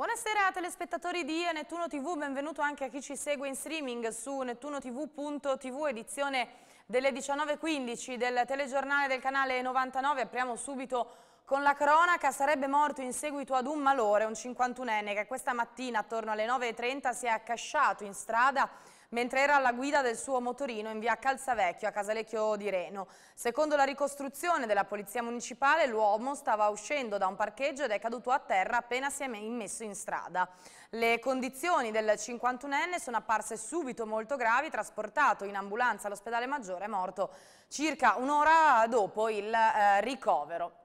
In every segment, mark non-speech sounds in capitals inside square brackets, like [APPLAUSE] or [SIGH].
Buonasera a telespettatori di Nettuno TV, benvenuto anche a chi ci segue in streaming su nettunotv.tv edizione delle 19.15 del telegiornale del canale 99. Apriamo subito con la cronaca, sarebbe morto in seguito ad un malore un 51enne che questa mattina attorno alle 9.30 si è accasciato in strada mentre era alla guida del suo motorino in via Calzavecchio a Casalecchio di Reno. Secondo la ricostruzione della Polizia Municipale l'uomo stava uscendo da un parcheggio ed è caduto a terra appena si è immesso in strada. Le condizioni del 51enne sono apparse subito molto gravi, trasportato in ambulanza all'ospedale Maggiore è morto circa un'ora dopo il eh, ricovero.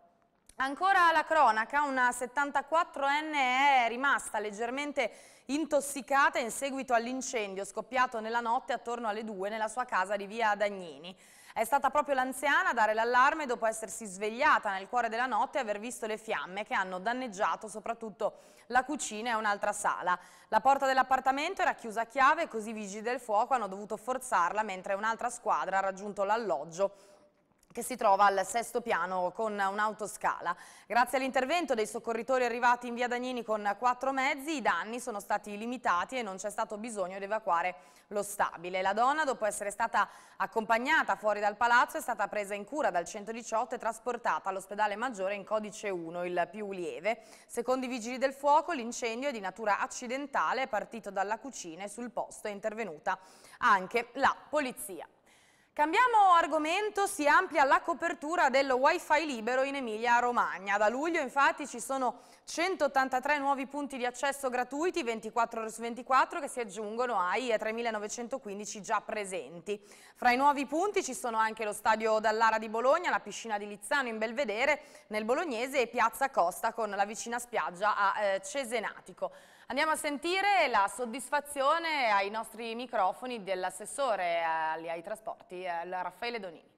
Ancora la cronaca, una 74enne è rimasta leggermente intossicata in seguito all'incendio scoppiato nella notte attorno alle 2 nella sua casa di via Dagnini. È stata proprio l'anziana a dare l'allarme dopo essersi svegliata nel cuore della notte e aver visto le fiamme che hanno danneggiato soprattutto la cucina e un'altra sala. La porta dell'appartamento era chiusa a chiave e così i vigili del fuoco hanno dovuto forzarla mentre un'altra squadra ha raggiunto l'alloggio che si trova al sesto piano con un'autoscala. Grazie all'intervento dei soccorritori arrivati in via Dagnini con quattro mezzi, i danni sono stati limitati e non c'è stato bisogno di evacuare lo stabile. La donna, dopo essere stata accompagnata fuori dal palazzo, è stata presa in cura dal 118 e trasportata all'ospedale maggiore in codice 1, il più lieve. Secondo i vigili del fuoco, l'incendio è di natura accidentale, è partito dalla cucina e sul posto è intervenuta anche la polizia. Cambiamo argomento, si amplia la copertura del wifi libero in Emilia-Romagna. Da luglio infatti ci sono 183 nuovi punti di accesso gratuiti 24 ore su 24 che si aggiungono ai 3.915 già presenti. Fra i nuovi punti ci sono anche lo stadio Dallara di Bologna, la piscina di Lizzano in Belvedere, nel Bolognese e Piazza Costa con la vicina spiaggia a eh, Cesenatico. Andiamo a sentire la soddisfazione ai nostri microfoni dell'assessore eh, ai trasporti, eh, Raffaele Donini.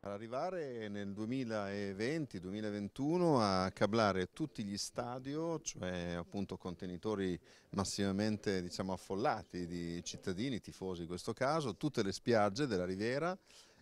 Arrivare nel 2020-2021 a cablare tutti gli stadio, cioè appunto contenitori massimamente diciamo, affollati di cittadini, tifosi in questo caso, tutte le spiagge della riviera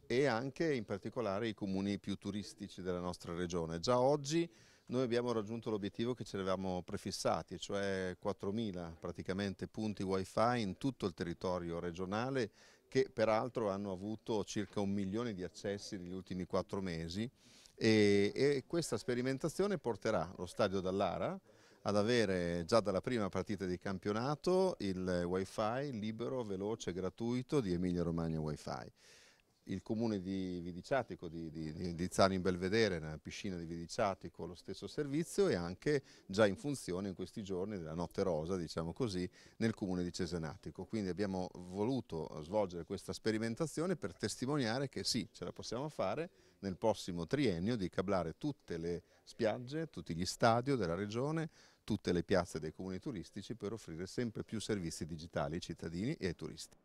e anche in particolare i comuni più turistici della nostra regione. Già oggi noi abbiamo raggiunto l'obiettivo che ci eravamo prefissati, cioè 4.000 praticamente punti wifi in tutto il territorio regionale che peraltro hanno avuto circa un milione di accessi negli ultimi quattro mesi e, e questa sperimentazione porterà lo stadio dall'Ara ad avere già dalla prima partita di campionato il wifi libero, veloce, gratuito di Emilia Romagna Wifi il comune di Vidiciatico, di, di, di Zani in Belvedere, nella piscina di Vidiciatico, lo stesso servizio e anche già in funzione in questi giorni della notte rosa, diciamo così, nel comune di Cesenatico. Quindi abbiamo voluto svolgere questa sperimentazione per testimoniare che sì, ce la possiamo fare nel prossimo triennio di cablare tutte le spiagge, tutti gli stadio della regione, tutte le piazze dei comuni turistici per offrire sempre più servizi digitali ai cittadini e ai turisti.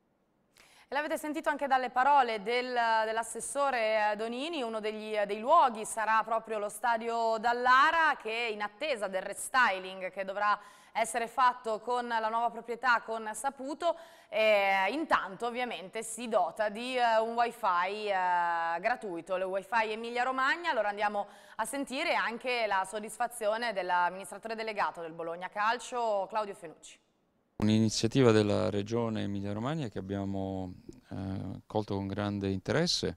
L'avete sentito anche dalle parole del, dell'assessore eh, Donini, uno degli, dei luoghi sarà proprio lo stadio Dallara che in attesa del restyling che dovrà essere fatto con la nuova proprietà con Saputo e eh, intanto ovviamente si dota di eh, un wifi uh, gratuito, il wifi Emilia Romagna, allora andiamo a sentire anche la soddisfazione dell'amministratore delegato del Bologna Calcio Claudio Fenucci. Un'iniziativa della Regione Emilia-Romagna che abbiamo eh, colto con grande interesse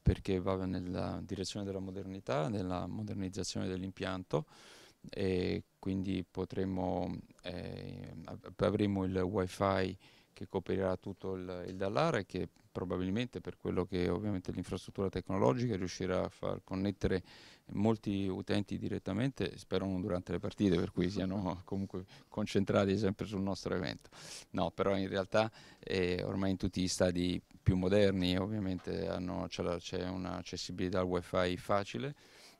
perché va nella direzione della modernità, nella modernizzazione dell'impianto e quindi potremo, eh, avremo il wifi che coprirà tutto il, il Dallara che probabilmente per quello che ovviamente l'infrastruttura tecnologica riuscirà a far connettere molti utenti direttamente, spero non durante le partite, per cui siano [LAUGHS] comunque concentrati sempre sul nostro evento. No, però in realtà eh, ormai in tutti gli stadi più moderni ovviamente c'è un'accessibilità al wifi facile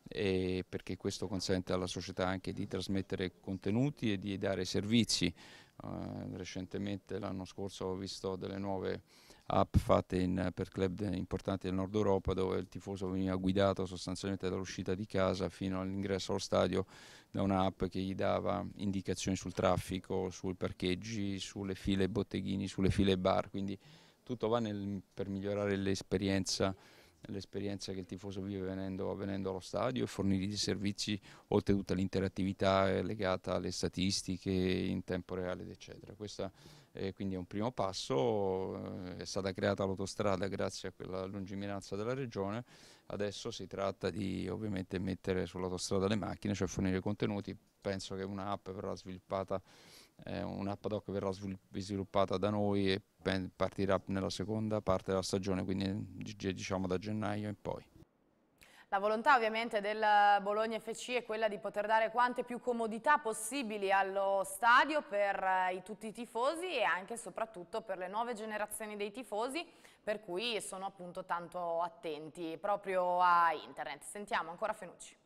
perché questo consente alla società anche di trasmettere contenuti e di dare servizi. Eh, recentemente l'anno scorso ho visto delle nuove app fatte in, per club importanti del nord Europa dove il tifoso veniva guidato sostanzialmente dall'uscita di casa fino all'ingresso allo stadio da un'app che gli dava indicazioni sul traffico, sui parcheggi, sulle file botteghini, sulle file bar, quindi tutto va nel, per migliorare l'esperienza l'esperienza che il tifoso vive venendo, venendo allo stadio e fornire i servizi oltre tutta l'interattività legata alle statistiche in tempo reale eccetera. Questa e quindi è un primo passo, eh, è stata creata l'autostrada grazie a quella lungimiranza della regione, adesso si tratta di ovviamente mettere sull'autostrada le macchine, cioè fornire contenuti, penso che un'app verrà sviluppata, eh, un'app ad hoc verrà sviluppata da noi e partirà nella seconda parte della stagione, quindi diciamo da gennaio in poi. La volontà ovviamente del Bologna FC è quella di poter dare quante più comodità possibili allo stadio per eh, i, tutti i tifosi e anche e soprattutto per le nuove generazioni dei tifosi per cui sono appunto tanto attenti proprio a internet. Sentiamo ancora Fenucci.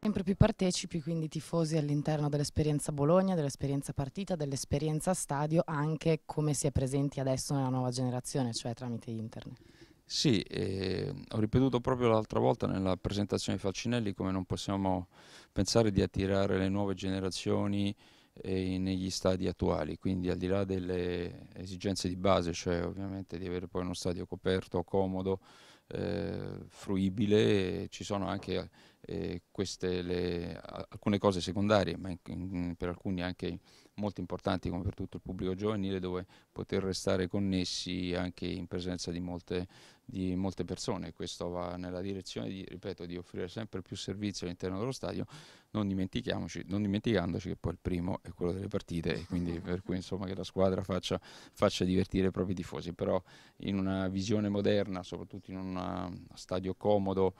Sempre più partecipi, quindi tifosi all'interno dell'esperienza Bologna, dell'esperienza partita, dell'esperienza stadio, anche come si è presenti adesso nella nuova generazione, cioè tramite internet. Sì, eh, ho ripetuto proprio l'altra volta nella presentazione di Falcinelli come non possiamo pensare di attirare le nuove generazioni eh, negli stadi attuali, quindi al di là delle esigenze di base, cioè ovviamente di avere poi uno stadio coperto, comodo, eh, fruibile, ci sono anche eh, queste le, alcune cose secondarie, ma in, in, per alcuni anche molto importanti come per tutto il pubblico giovanile dove poter restare connessi anche in presenza di molte, di molte persone. Questo va nella direzione di, ripeto, di offrire sempre più servizi all'interno dello stadio, non, non, dimenticandoci che poi il primo è quello delle partite e quindi [LAUGHS] per cui insomma che la squadra faccia, faccia divertire i propri tifosi, però in una visione moderna, soprattutto in uno stadio comodo,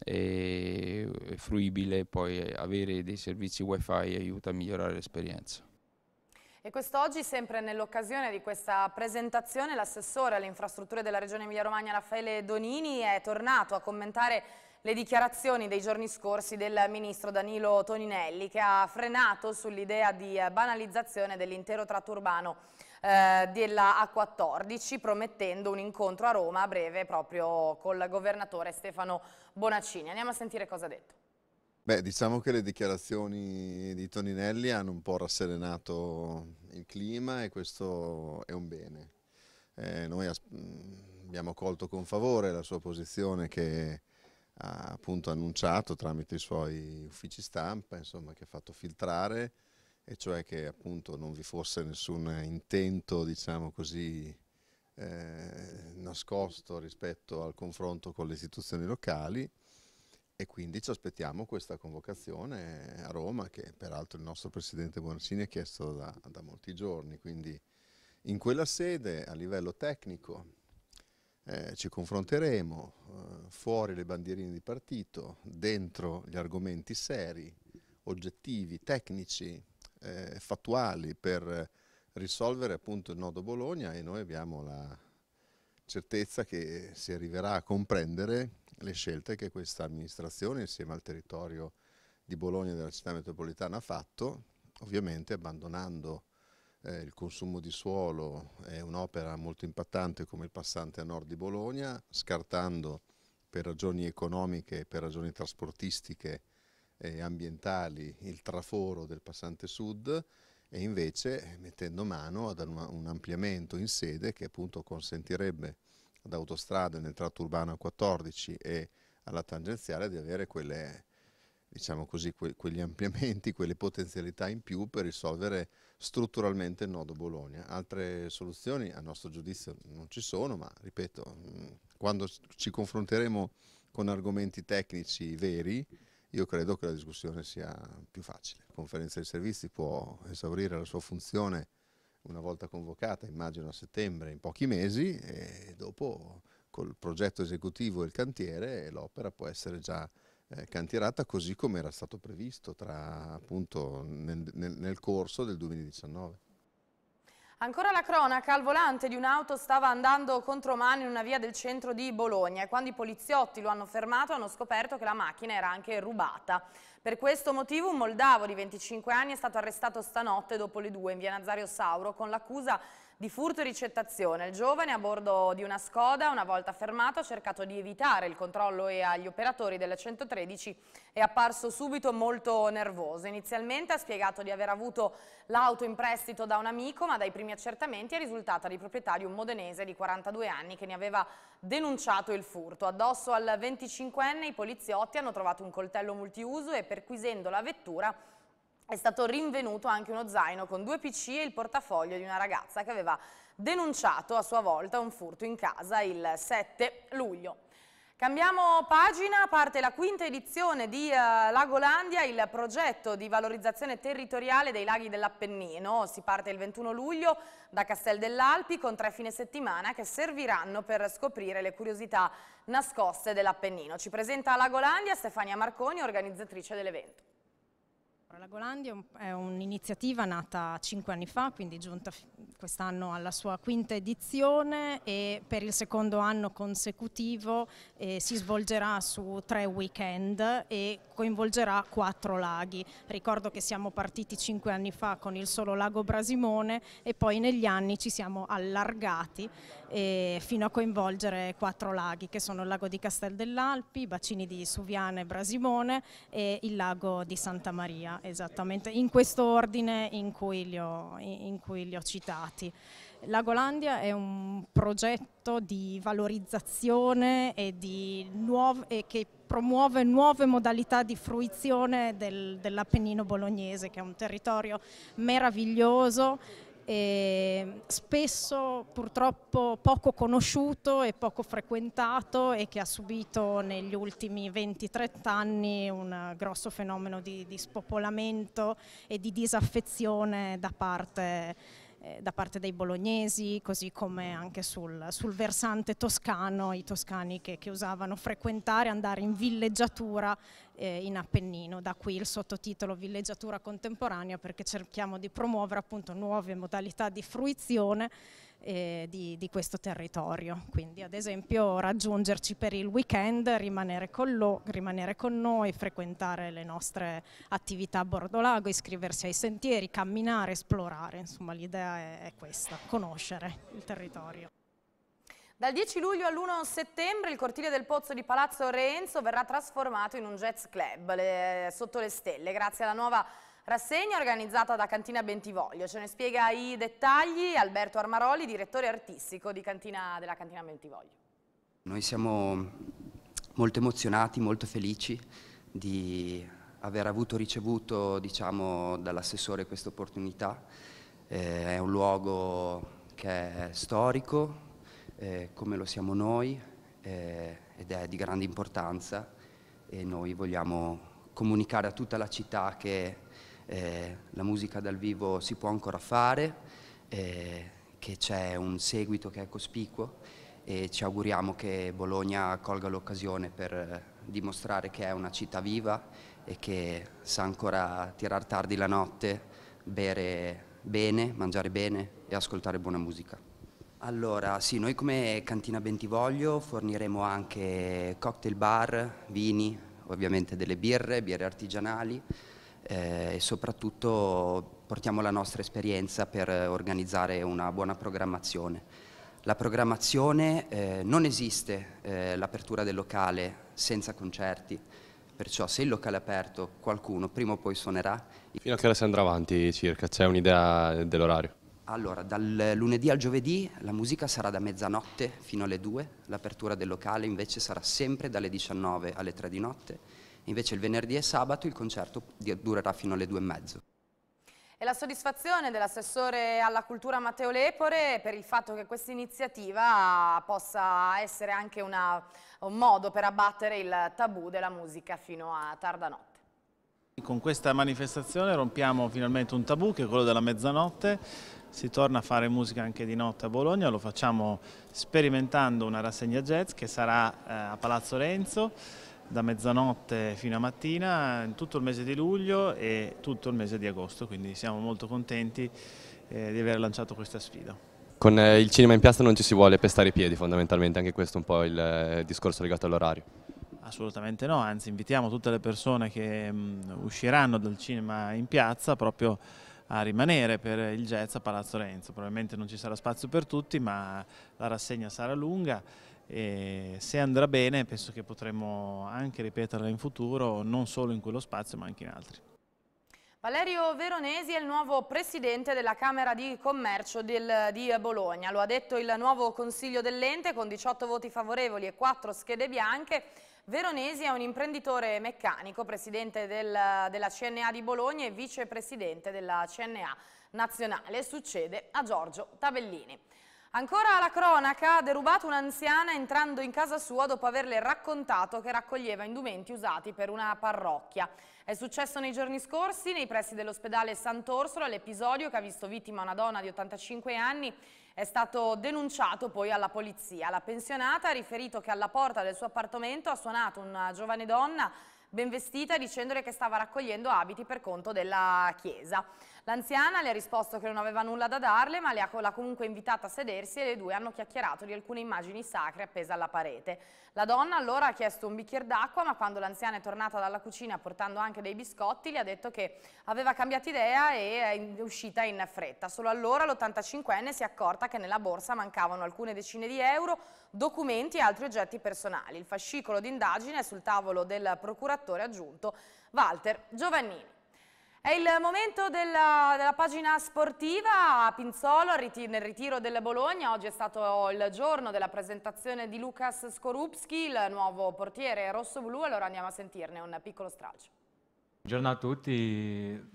e fruibile, poi avere dei servizi wifi aiuta a migliorare l'esperienza. E quest'oggi, sempre nell'occasione di questa presentazione, l'assessore alle infrastrutture della Regione Emilia-Romagna Raffaele Donini è tornato a commentare le dichiarazioni dei giorni scorsi del ministro Danilo Toninelli che ha frenato sull'idea di eh, banalizzazione dell'intero tratto urbano eh, della A14 promettendo un incontro a Roma a breve proprio col governatore Stefano Bonaccini. Andiamo a sentire cosa ha detto. Beh, diciamo che le dichiarazioni di Toninelli hanno un po' rasserenato il clima e questo è un bene. Eh, noi mm, abbiamo colto con favore la sua posizione che ha appunto annunciato tramite i suoi uffici stampa, insomma, che ha fatto filtrare, e cioè che appunto non vi fosse nessun intento, diciamo così, eh, nascosto rispetto al confronto con le istituzioni locali e quindi ci aspettiamo questa convocazione a Roma che peraltro il nostro Presidente Bonaccini ha chiesto da, da, molti giorni, quindi in quella sede a livello tecnico eh, ci confronteremo eh, fuori le bandierine di partito, dentro gli argomenti seri, oggettivi, tecnici, eh, fattuali per risolvere appunto il nodo Bologna e noi abbiamo la certezza che si arriverà a comprendere le scelte che questa amministrazione insieme al territorio di Bologna e della città metropolitana ha fatto, ovviamente abbandonando eh, il consumo di suolo è un'opera molto impattante come il passante a nord di Bologna, scartando per ragioni economiche, per ragioni trasportistiche e ambientali il traforo del passante sud, e invece mettendo mano ad un ampliamento in sede che appunto consentirebbe ad autostrade nel tratto urbano 14 e alla tangenziale di avere quelle, diciamo così, que quegli ampliamenti, quelle potenzialità in più per risolvere strutturalmente il nodo Bologna. Altre soluzioni a nostro giudizio non ci sono, ma ripeto, quando ci confronteremo con argomenti tecnici veri, io credo che la discussione sia più facile. La conferenza dei servizi può esaurire la sua funzione una volta convocata, immagino a settembre, in pochi mesi e dopo col progetto esecutivo e il cantiere l'opera può essere già eh, cantierata così come era stato previsto tra, appunto, nel, nel, nel corso del 2019. Ancora la cronaca, al volante di un'auto stava andando contro mano in una via del centro di Bologna e quando i poliziotti lo hanno fermato hanno scoperto che la macchina era anche rubata. Per questo motivo un moldavo di 25 anni è stato arrestato stanotte dopo le due in via Nazario Sauro con l'accusa di furto e ricettazione. Il giovane a bordo di una Skoda, una volta fermato, ha cercato di evitare il controllo e agli operatori della 113 è apparso subito molto nervoso. Inizialmente ha spiegato di aver avuto l'auto in prestito da un amico, ma dai primi accertamenti è risultata di proprietà di un modenese di 42 anni che ne aveva denunciato il furto. Addosso al 25enne i poliziotti hanno trovato un coltello multiuso e perquisendo la vettura è stato rinvenuto anche uno zaino con due PC e il portafoglio di una ragazza che aveva denunciato a sua volta un furto in casa il 7 luglio. Cambiamo pagina, parte la quinta edizione di uh, Lagolandia, il progetto di valorizzazione territoriale dei laghi dell'Appennino. Si parte il 21 luglio da Castel dell'Alpi con tre fine settimana che serviranno per scoprire le curiosità nascoste dell'Appennino. Ci presenta Lagolandia Stefania Marconi, organizzatrice dell'evento. La Golandi è un'iniziativa nata cinque anni fa, quindi giunta quest'anno alla sua quinta edizione e per il secondo anno consecutivo eh, si svolgerà su tre weekend e coinvolgerà quattro laghi. Ricordo che siamo partiti cinque anni fa con il solo lago Brasimone e poi negli anni ci siamo allargati eh, fino a coinvolgere quattro laghi che sono il lago di Castel dell'Alpi, i bacini di Suviana e Brasimone e il lago di Santa Maria esattamente, in questo ordine in cui li ho, in cui li ho citati. Lagolandia è un progetto di valorizzazione e, di nuove, e che promuove nuove modalità di fruizione del, dell'Appennino bolognese, che è un territorio meraviglioso eh, spesso purtroppo poco conosciuto e poco frequentato e che ha subito negli ultimi 20-30 anni un grosso fenomeno di, di spopolamento e di disaffezione da parte eh, da parte dei bolognesi, così come anche sul, sul versante toscano, i toscani che, che, usavano frequentare, andare in villeggiatura eh, in Appennino. Da qui il sottotitolo Villeggiatura contemporanea perché cerchiamo di promuovere appunto nuove modalità di fruizione eh, di, di, questo territorio. Quindi ad esempio raggiungerci per il weekend, rimanere con, lo, rimanere con noi, frequentare le nostre attività a bordo lago, iscriversi ai sentieri, camminare, esplorare. Insomma l'idea è, è questa, conoscere il territorio. Dal 10 luglio all'1 settembre il cortile del Pozzo di Palazzo Renzo verrà trasformato in un jazz club le, sotto le stelle grazie alla nuova Rassegna organizzata da Cantina Bentivoglio. Ce ne spiega i dettagli Alberto Armaroli, direttore artistico di cantina, della Cantina Bentivoglio. Noi siamo molto emozionati, molto felici di aver avuto ricevuto diciamo, dall'assessore questa opportunità. Eh, è un luogo che è storico, eh, come lo siamo noi, eh, ed è di grande importanza e noi vogliamo comunicare a tutta la città che eh, la musica dal vivo si può ancora fare, eh, che c'è un seguito che è cospicuo e ci auguriamo che Bologna colga l'occasione per dimostrare che è una città viva e che sa ancora tirar tardi la notte, bere bene, mangiare bene e ascoltare buona musica. Allora, sì, noi come Cantina Bentivoglio forniremo anche cocktail bar, vini, ovviamente delle birre, birre artigianali, eh, e soprattutto portiamo la nostra esperienza per organizzare una buona programmazione. La programmazione eh, non esiste eh, l'apertura del locale senza concerti, perciò se il locale è aperto qualcuno prima o poi suonerà. Fino a che ora si andrà avanti circa? C'è un'idea dell'orario? Allora, dal lunedì al giovedì la musica sarà da mezzanotte fino alle 2, l'apertura del locale invece sarà sempre dalle 19 alle 3 di notte invece il venerdì e sabato il concerto durerà fino alle due e mezzo. E la soddisfazione dell'assessore alla cultura Matteo Lepore per il fatto che questa iniziativa possa essere anche una, un modo per abbattere il tabù della musica fino a tarda notte. Con questa manifestazione rompiamo finalmente un tabù che è quello della mezzanotte, si torna a fare musica anche di notte a Bologna, lo facciamo sperimentando una rassegna jazz che sarà eh, a Palazzo Renzo da mezzanotte fino a mattina in tutto il mese di luglio e tutto il mese di agosto, quindi siamo molto contenti eh, di aver lanciato questa sfida. Con eh, il cinema in piazza non ci si vuole pestare i piedi fondamentalmente, anche questo è un po' il eh, discorso legato all'orario. Assolutamente no, anzi invitiamo tutte le persone che mh, mm, usciranno dal cinema in piazza proprio a rimanere per il jazz a Palazzo Renzo. Probabilmente non ci sarà spazio per tutti, ma la rassegna sarà lunga e se andrà bene penso che potremo anche ripeterla in futuro, non solo in quello spazio ma anche in altri. Valerio Veronesi è il nuovo presidente della Camera di Commercio del, di Bologna, lo ha detto il nuovo consiglio dell'ente con 18 voti favorevoli e 4 schede bianche. Veronesi è un imprenditore meccanico, presidente del, della CNA di Bologna e vicepresidente della CNA nazionale, succede a Giorgio Tabellini. Ancora la cronaca ha derubato un'anziana entrando in casa sua dopo averle raccontato che raccoglieva indumenti usati per una parrocchia. È successo nei giorni scorsi nei pressi dell'ospedale Sant'Orsolo l'episodio che ha visto vittima una donna di 85 anni è stato denunciato poi alla polizia. La pensionata ha riferito che alla porta del suo appartamento ha suonato una giovane donna ben vestita dicendole che stava raccogliendo abiti per conto della chiesa. L'anziana le ha risposto che non aveva nulla da darle ma l'ha comunque invitata a sedersi e le due hanno chiacchierato di alcune immagini sacre appese alla parete. La donna allora ha chiesto un bicchiere d'acqua ma quando l'anziana è tornata dalla cucina portando anche dei biscotti le ha detto che aveva cambiato idea e è uscita in fretta. Solo allora l'85enne si è accorta che nella borsa mancavano alcune decine di euro documenti e altri oggetti personali. Il fascicolo d'indagine è sul tavolo del procuratore aggiunto Walter Giovannini. È il momento della, della pagina sportiva a Pinzolo nel ritiro del Bologna. Oggi è stato il giorno della presentazione di Lukas Skorupski, il nuovo portiere rosso-blu. Allora andiamo a sentirne un piccolo stralcio. Buongiorno a tutti,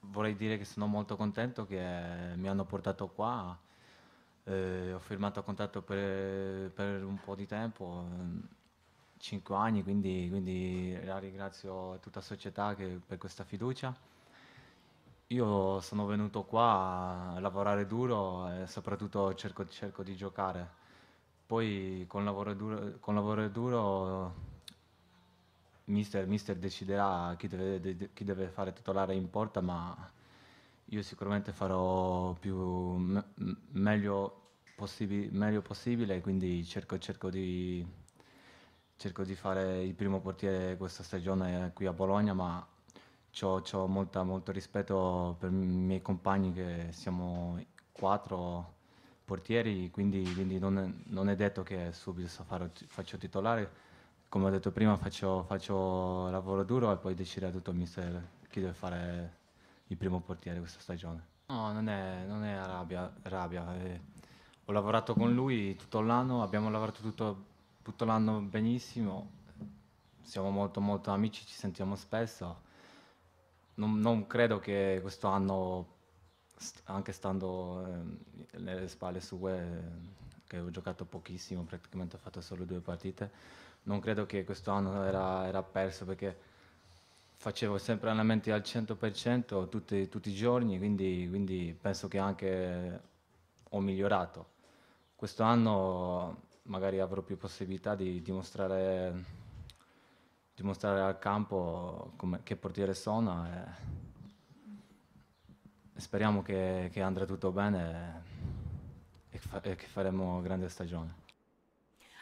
vorrei dire che sono molto contento che mi hanno portato qua eh, ho firmato a contratto per, per, un po' di tempo, 5 ehm, anni, quindi, quindi la ringrazio tutta la società che, per questa fiducia. Io sono venuto qua a lavorare duro e soprattutto cerco, cerco di giocare. Poi con lavoro duro, con lavoro duro mister, mister deciderà chi deve, de, chi deve fare titolare in porta, ma io sicuramente farò più me meglio, possibi meglio, possibile, quindi cerco, cerco, di, cerco, di, fare il primo portiere questa stagione qui a Bologna, ma ho, molto rispetto per i miei compagni che siamo quattro portieri, quindi, quindi non, è, non, è, detto che subito so faccio titolare. Come ho detto prima faccio, faccio lavoro duro e poi deciderà tutto il mister chi deve fare il primo portiere questa stagione. No, non è, non è rabbia. rabbia. Eh, ho lavorato con lui tutto l'anno, abbiamo lavorato tutto, tutto l'anno benissimo, siamo molto molto amici, ci sentiamo spesso. Non, non credo che questo anno, st anche stando eh, nelle spalle sue, eh, che ho giocato pochissimo, praticamente ho fatto solo due partite, non credo che questo anno era, era perso perché facevo sempre allenamenti al 100% tutti, tutti i giorni, quindi, quindi, penso che anche ho migliorato. Quest'anno magari avrò più possibilità di dimostrare, dimostrare al campo come, che portiere sono e speriamo che, che andrà tutto bene e, e che faremo grande stagione.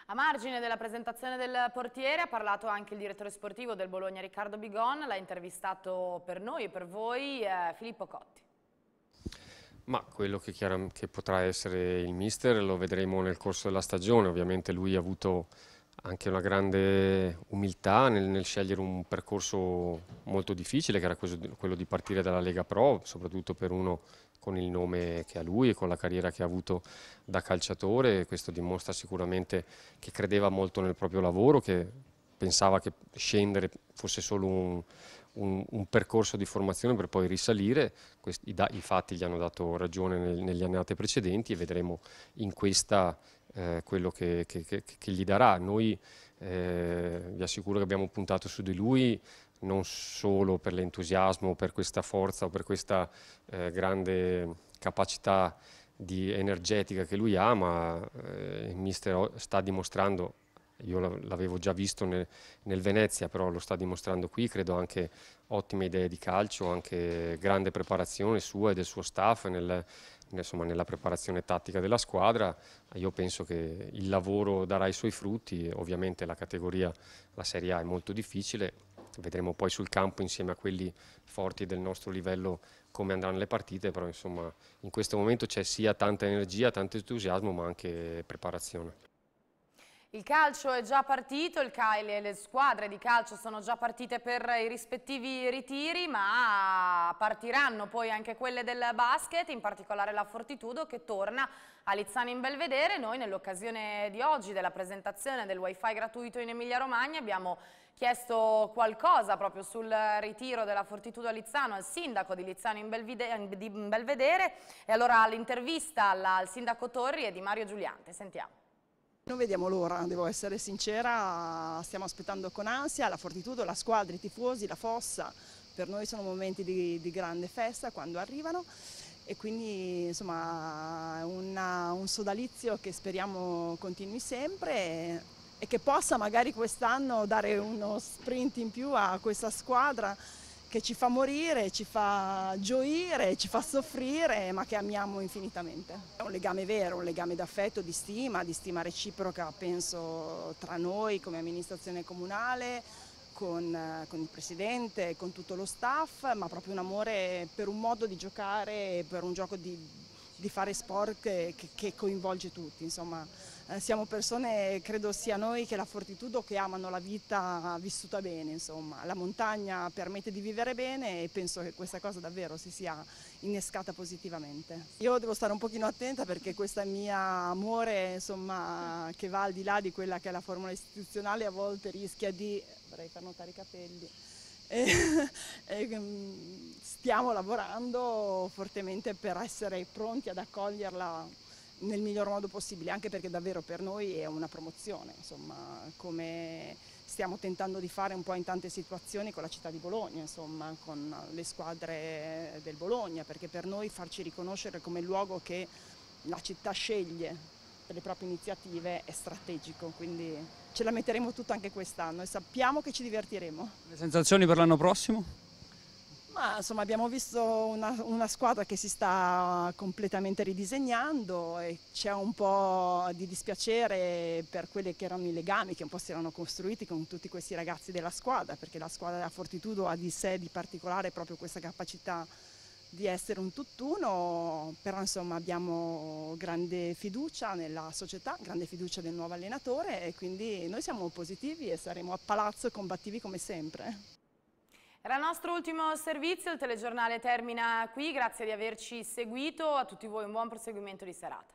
A margine della presentazione del portiere ha parlato anche il direttore sportivo del Bologna Riccardo Bigon, l'ha intervistato per noi e per voi eh, Filippo Cotti. Ma quello che, che potrà essere il mister lo vedremo nel corso della stagione, ovviamente lui ha avuto anche una grande umiltà nel, nel, scegliere un percorso molto difficile che era quello di partire dalla Lega Pro, soprattutto per uno con il nome che ha lui e con la carriera che ha avuto da calciatore, questo dimostra sicuramente che credeva molto nel proprio lavoro, che pensava che scendere fosse solo un, un, un percorso di formazione per poi risalire, Questi, i, i, fatti gli hanno dato ragione nel, negli annate precedenti e vedremo in questa eh, quello che, che, che, che, gli darà. Noi eh, vi assicuro che abbiamo puntato su di lui non solo per l'entusiasmo, per questa forza o per questa eh, grande capacità energetica che lui ha, ma eh, il mister sta dimostrando, io l'avevo già visto nel, nel, Venezia, però lo sta dimostrando qui, credo anche ottime idee di calcio, anche grande preparazione sua e del suo staff nel, insomma, nella preparazione tattica della squadra. Io penso che il lavoro darà i suoi frutti, ovviamente la categoria, la Serie A è molto difficile, Esatto, vedremo poi sul campo insieme a quelli forti del nostro livello come andranno le partite, però insomma in questo momento c'è sia tanta energia, tanto entusiasmo ma anche preparazione. Il calcio è già partito, il CAI e le squadre di calcio sono già partite per i rispettivi ritiri, ma partiranno poi anche quelle del basket, in particolare la Fortitudo che torna a Lizzano in Belvedere. Noi nell'occasione di oggi della presentazione del wifi gratuito in Emilia Romagna abbiamo chiesto qualcosa proprio sul ritiro della Fortitudo a Lizzano al sindaco di Lizzano in, Belvedere e allora l'intervista al sindaco Torri è di Mario Giuliante, sentiamo. Non vediamo l'ora, devo essere sincera, stiamo aspettando con ansia la Fortitudo, la squadra, i tifosi, la fossa, per noi sono momenti di, di grande festa quando arrivano e quindi insomma una, un sodalizio che speriamo continui sempre e che possa magari quest'anno dare uno sprint in più a questa squadra che ci fa morire, ci fa gioire, ci fa soffrire, ma che amiamo infinitamente. È un legame vero, un legame d'affetto, di stima, di stima reciproca, penso, tra noi come amministrazione comunale, con, con, il presidente, con tutto lo staff, ma proprio un amore per un modo di giocare, per un gioco di, di fare sport che, che coinvolge tutti. Insomma. Eh, siamo persone, credo sia noi che la fortitudo, che amano la vita vissuta bene, insomma. La montagna permette di vivere bene e penso che questa cosa davvero si sia innescata positivamente. Io devo stare un pochino attenta perché questa mia amore, insomma, che va al di là di quella che è la formula istituzionale, a volte rischia di, vorrei far notare i capelli, e, [LAUGHS] e, eh, eh, mm, stiamo lavorando fortemente per essere pronti ad accoglierla nel miglior modo possibile, anche perché davvero per noi è una promozione, insomma, come stiamo tentando di fare un po' in tante situazioni con la città di Bologna, insomma, con le squadre del Bologna, perché per noi farci riconoscere come luogo che la città sceglie per le proprie iniziative è strategico, quindi ce la metteremo tutta anche quest'anno e sappiamo che ci divertiremo. Le sensazioni per l'anno prossimo? Ma insomma abbiamo visto una, una, squadra che si sta uh, completamente ridisegnando e c'è un po' di dispiacere per quelli che erano i legami che un po' si erano costruiti con tutti questi ragazzi della squadra, perché la squadra della Fortitudo ha di sé di particolare proprio questa capacità di essere un tutt'uno, però insomma abbiamo grande fiducia nella società, grande fiducia del nuovo allenatore e quindi noi siamo positivi e saremo a palazzo combattivi come sempre. Era il nostro ultimo servizio, il telegiornale termina qui, grazie di averci seguito, a tutti voi un buon proseguimento di serata.